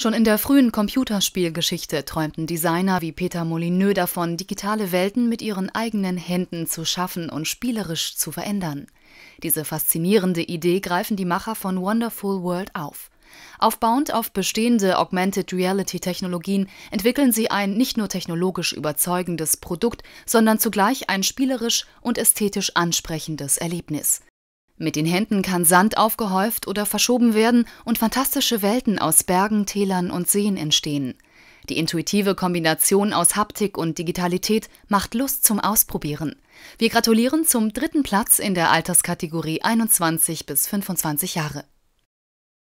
Schon in der frühen Computerspielgeschichte träumten Designer wie Peter Molyneux davon, digitale Welten mit ihren eigenen Händen zu schaffen und spielerisch zu verändern. Diese faszinierende Idee greifen die Macher von Wonderful World auf. Aufbauend auf bestehende Augmented Reality Technologien entwickeln sie ein nicht nur technologisch überzeugendes Produkt, sondern zugleich ein spielerisch und ästhetisch ansprechendes Erlebnis. Mit den Händen kann Sand aufgehäuft oder verschoben werden und fantastische Welten aus Bergen, Tälern und Seen entstehen. Die intuitive Kombination aus Haptik und Digitalität macht Lust zum Ausprobieren. Wir gratulieren zum dritten Platz in der Alterskategorie 21 bis 25 Jahre.